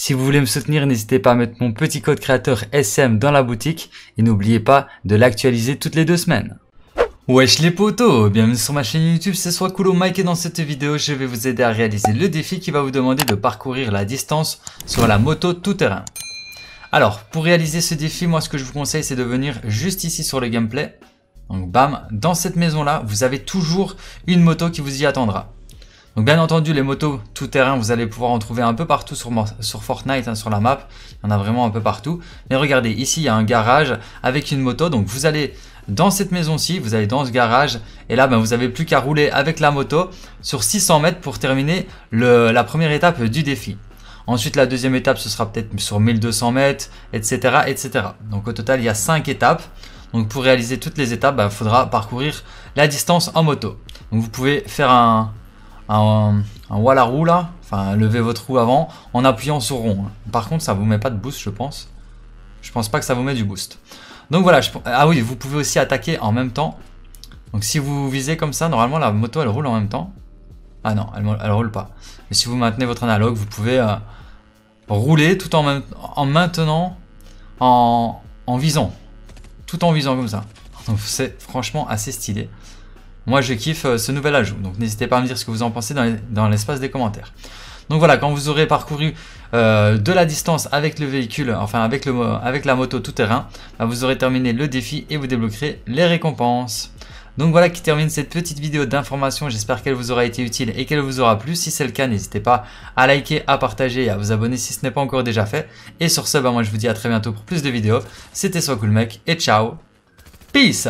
Si vous voulez me soutenir, n'hésitez pas à mettre mon petit code créateur SM dans la boutique et n'oubliez pas de l'actualiser toutes les deux semaines. Wesh les potos, bienvenue sur ma chaîne YouTube, c'est soit Coolo Mike et dans cette vidéo je vais vous aider à réaliser le défi qui va vous demander de parcourir la distance sur la moto tout terrain. Alors pour réaliser ce défi, moi ce que je vous conseille c'est de venir juste ici sur le gameplay. Donc bam, dans cette maison là, vous avez toujours une moto qui vous y attendra. Donc bien entendu, les motos tout-terrain, vous allez pouvoir en trouver un peu partout sur, Fortnite, hein, sur la map. Il y en a vraiment un peu partout. Mais regardez, ici, il y a un garage avec une moto. Donc vous allez dans cette maison-ci, vous allez dans ce garage. Et là, ben, vous n'avez plus qu'à rouler avec la moto sur 600 mètres pour terminer la première étape du défi. Ensuite, la deuxième étape, ce sera peut-être sur 1200 mètres, etc., etc. Donc au total, il y a 5 étapes. Donc pour réaliser toutes les étapes, il ben, faudra parcourir la distance en moto. Donc vous pouvez faire un, un, un wall à roue là, enfin levez votre roue avant en appuyant sur rond. Par contre ça vous met pas de boost je pense. Je pense pas que ça vous met du boost. Donc voilà, ah oui vous pouvez aussi attaquer en même temps. Donc si vous visez comme ça, normalement la moto elle roule en même temps. Ah non, elle, roule pas. Mais si vous maintenez votre analogue, vous pouvez euh, rouler tout en, en maintenant, en, en visant. Tout en visant comme ça. Donc c'est franchement assez stylé. Moi, je kiffe euh, ce nouvel ajout. Donc, n'hésitez pas à me dire ce que vous en pensez dans l'espace des commentaires. Donc voilà, quand vous aurez parcouru euh, de la distance avec le véhicule, enfin avec, la moto tout terrain, bah, vous aurez terminé le défi et vous débloquerez les récompenses. Donc voilà qui termine cette petite vidéo d'information, j'espère qu'elle vous aura été utile et qu'elle vous aura plu. Si c'est le cas, n'hésitez pas à liker, à partager et à vous abonner si ce n'est pas encore déjà fait. Et sur ce, bah moi je vous dis à très bientôt pour plus de vidéos. C'était Soit Cool Mec et ciao Peace